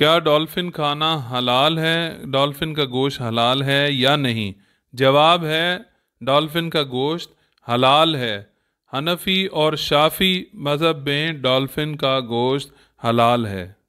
क्या डॉल्फिन खाना हलाल है डॉल्फिन का गोश्त हलाल है या नहीं जवाब है डॉल्फिन का गोश्त हलाल है हनफी और शाफी मज़हब में डॉल्फिन का गोश्त हलाल है